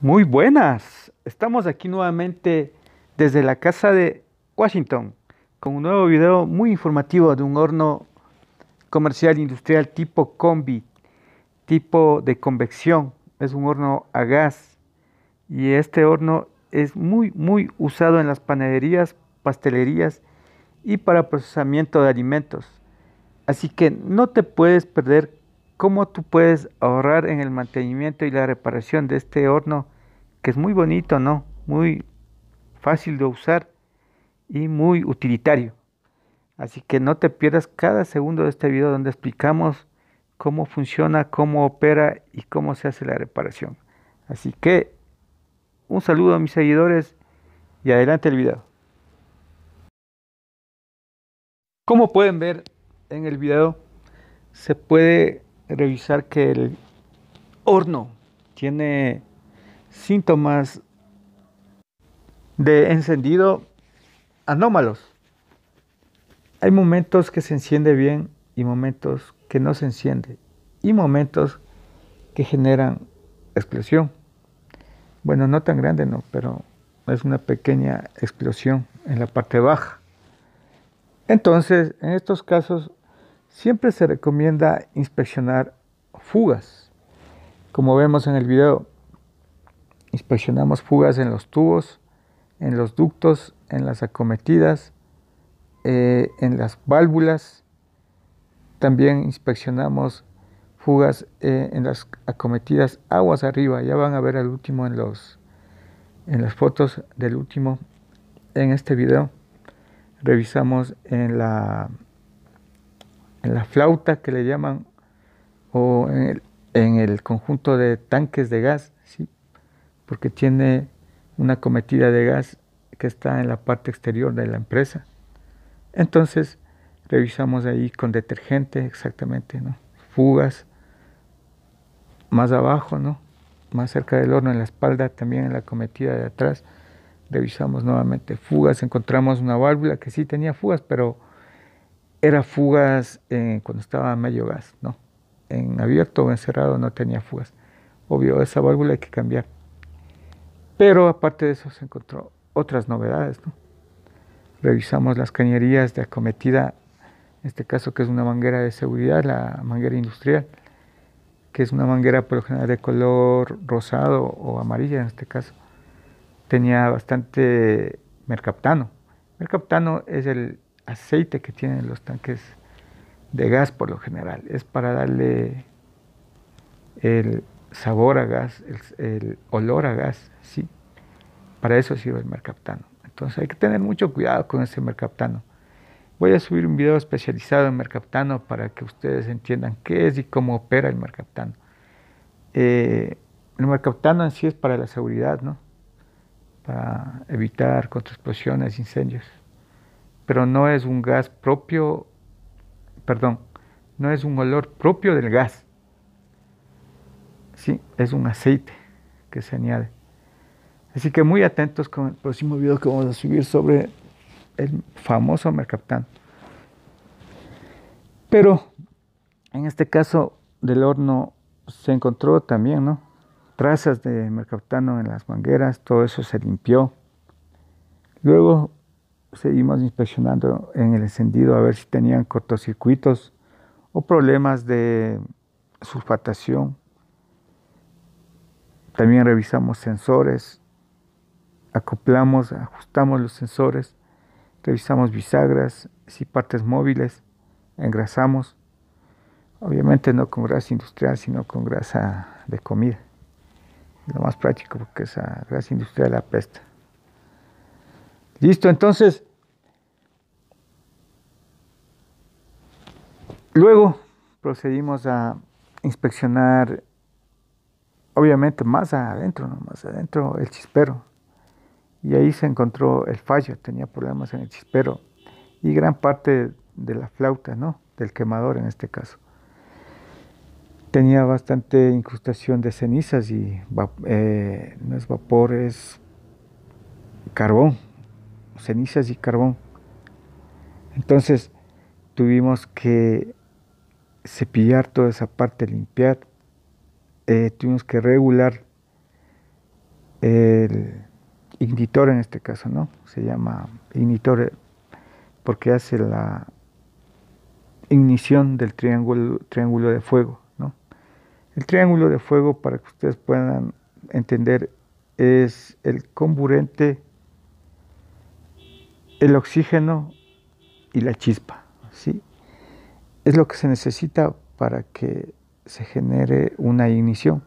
Muy buenas, estamos aquí nuevamente desde la casa de Washington con un nuevo video muy informativo de un horno comercial industrial tipo combi, tipo de convección, es un horno a gas y este horno es muy muy usado en las panaderías, pastelerías y para procesamiento de alimentos. Así que no te puedes perder cómo tú puedes ahorrar en el mantenimiento y la reparación de este horno, que es muy bonito, ¿no? Muy fácil de usar y muy utilitario. Así que no te pierdas cada segundo de este video donde explicamos cómo funciona, cómo opera y cómo se hace la reparación. Así que un saludo a mis seguidores y adelante el video. Como pueden ver en el video, se puede revisar que el horno tiene síntomas de encendido anómalos. Hay momentos que se enciende bien y momentos que no se enciende y momentos que generan explosión. Bueno, no tan grande, no, pero es una pequeña explosión en la parte baja. Entonces, en estos casos Siempre se recomienda inspeccionar fugas. Como vemos en el video, inspeccionamos fugas en los tubos, en los ductos, en las acometidas, eh, en las válvulas. También inspeccionamos fugas eh, en las acometidas aguas arriba. Ya van a ver el último en los en las fotos del último en este video. Revisamos en la en la flauta que le llaman, o en el, conjunto de tanques de gas, ¿sí? porque tiene una cometida de gas que está en la parte exterior de la empresa. Entonces, revisamos ahí con detergente exactamente, ¿no? Fugas, más abajo, ¿no? Más cerca del horno, en la espalda, también en la cometida de atrás. Revisamos nuevamente fugas, encontramos una válvula que sí tenía fugas, pero era fugas cuando estaba medio gas, ¿no? En abierto o encerrado no tenía fugas. Obvio, esa válvula hay que cambiar. Pero aparte de eso se encontró otras novedades, ¿no? Revisamos las cañerías de acometida, en este caso que es una manguera de seguridad, la manguera industrial, que es una manguera por lo general de color rosado o amarilla en este caso. Tenía bastante mercaptano. Mercaptano es el aceite que tienen los tanques de gas por lo general. Es para darle el sabor a gas, el, olor a gas, ¿sí? Para eso sirve el mercaptano. Entonces hay que tener mucho cuidado con ese mercaptano. Voy a subir un video especializado en mercaptano para que ustedes entiendan qué es y cómo opera el mercaptano. Eh, el mercaptano en sí es para la seguridad, ¿no? Para evitar contraexplosiones, incendios pero no es un gas propio, perdón, no es un olor propio del gas. Sí, es un aceite que se añade. Así que muy atentos con el próximo video que vamos a subir sobre el famoso mercaptán. Pero en este caso del horno se encontró también, ¿no? Trazas de mercaptano en las mangueras, todo eso se limpió. Luego seguimos inspeccionando en el encendido a ver si tenían cortocircuitos o problemas de sulfatación. También revisamos sensores, acoplamos, ajustamos los sensores, revisamos bisagras, si partes móviles, engrasamos. Obviamente no con grasa industrial, sino con grasa de comida. Lo más práctico porque esa grasa industrial apesta. Listo, entonces, luego procedimos a inspeccionar, obviamente más adentro, más adentro el chispero. Y ahí se encontró el fallo, tenía problemas en el chispero y gran parte de la flauta, ¿no? Del quemador en este caso. Tenía bastante incrustación de cenizas y eh, no es vapor, es carbón, cenizas y carbón. Entonces tuvimos que cepillar toda esa parte, limpiar, eh, tuvimos que regular el ignitor en este caso, ¿no? Se llama ignitor eh, porque hace la ignición del triángulo, triángulo de fuego, ¿no? El triángulo de fuego, para que ustedes puedan entender, es el comburente el oxígeno y la chispa, ¿sí? Es lo que se necesita para que se genere una ignición,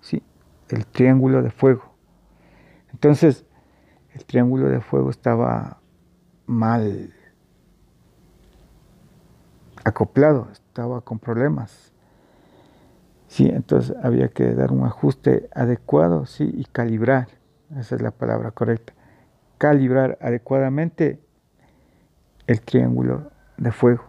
¿sí? El triángulo de fuego. Entonces, el triángulo de fuego estaba mal acoplado, estaba con problemas. Sí, entonces había que dar un ajuste adecuado, sí, y calibrar, esa es la palabra correcta calibrar adecuadamente el triángulo de fuego.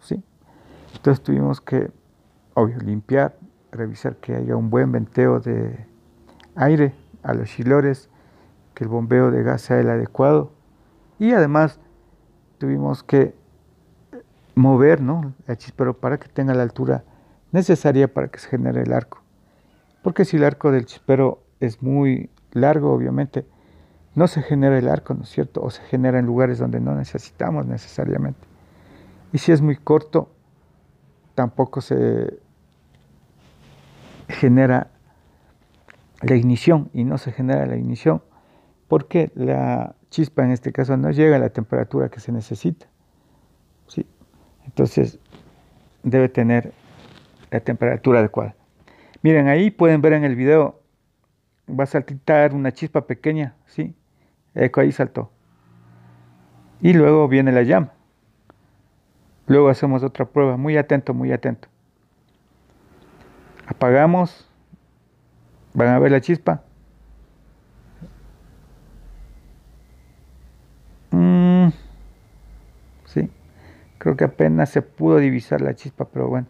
¿sí? Entonces tuvimos que, obvio, limpiar, revisar que haya un buen venteo de aire a los chilores, que el bombeo de gas sea el adecuado. Y además tuvimos que mover el chispero para que tenga la altura necesaria para que se genere el arco. Porque si el arco del chispero es muy largo, obviamente, no se genera el arco, ¿no es cierto? O se genera en lugares donde no necesitamos necesariamente. Y si es muy corto, tampoco se genera la ignición y no se genera la ignición porque la chispa en este caso no llega a la temperatura que se necesita. ¿sí? Entonces debe tener la temperatura adecuada. Miren, ahí pueden ver en el video, va a saltar una chispa pequeña, ¿sí? Eco ahí saltó. Y luego viene la llama. Luego hacemos otra prueba. Muy atento, muy atento. Apagamos. Van a ver la chispa. Mm, sí. Creo que apenas se pudo divisar la chispa, pero bueno.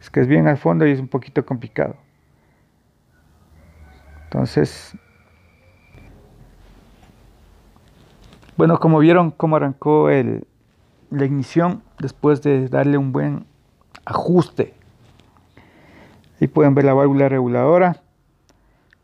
Es que es bien al fondo y es un poquito complicado. Entonces, Bueno, como vieron cómo arrancó el, la ignición después de darle un buen ajuste. Ahí pueden ver la válvula reguladora.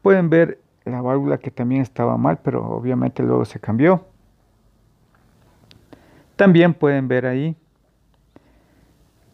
Pueden ver la válvula que también estaba mal, pero obviamente luego se cambió. También pueden ver ahí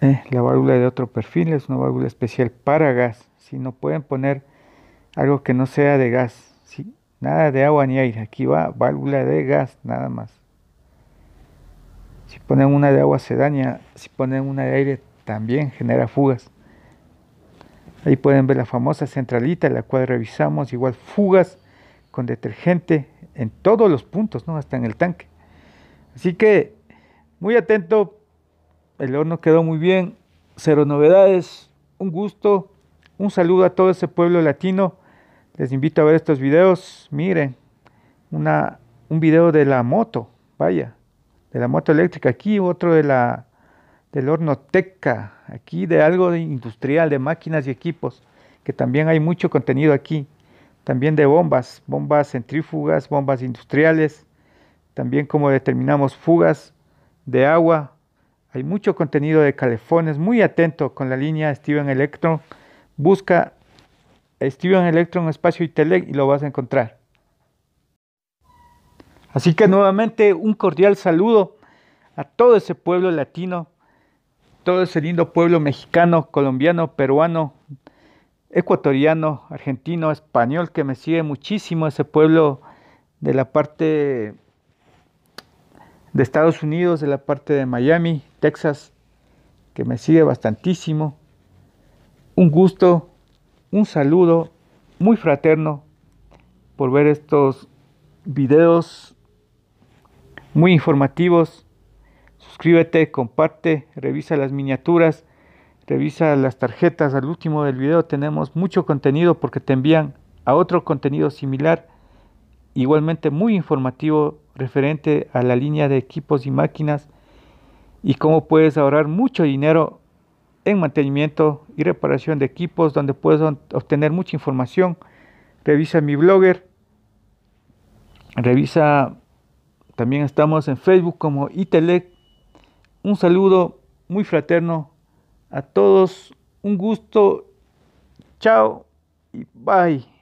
eh, la válvula de otro perfil, es una válvula especial para gas. Si no pueden poner algo que no sea de gas, ¿sí? Nada de agua ni aire. Aquí va válvula de gas, nada más. Si ponen una de agua se daña. Si ponen una de aire también genera fugas. Ahí pueden ver la famosa centralita, la cual revisamos. Igual fugas con detergente en todos los puntos, ¿no? Hasta en el tanque. Así que muy atento. El horno quedó muy bien. Cero novedades. Un gusto. Un saludo a todo ese pueblo latino les invito a ver estos videos. Miren, una, un video de la moto, vaya, de la moto eléctrica aquí, otro de la del horno teca, aquí de algo industrial, de máquinas y equipos, que también hay mucho contenido aquí. También de bombas, bombas centrífugas, bombas industriales, también como determinamos fugas de agua. Hay mucho contenido de calefones, muy atento con la línea Steven Electron. Busca Steven Electron Espacio y tele y lo vas a encontrar. Así que nuevamente un cordial saludo a todo ese pueblo latino, todo ese lindo pueblo mexicano, colombiano, peruano, ecuatoriano, argentino, español, que me sigue muchísimo ese pueblo de la parte de Estados Unidos, de la parte de Miami, Texas, que me sigue bastantísimo. Un gusto un saludo muy fraterno por ver estos videos muy informativos. Suscríbete, comparte, revisa las miniaturas, revisa las tarjetas. Al último del video tenemos mucho contenido porque te envían a otro contenido similar, igualmente muy informativo referente a la línea de equipos y máquinas y cómo puedes ahorrar mucho dinero en mantenimiento y reparación de equipos, donde puedes obtener mucha información. Revisa mi blogger, revisa, también estamos en Facebook como Itelec. Un saludo muy fraterno a todos, un gusto, chao y bye.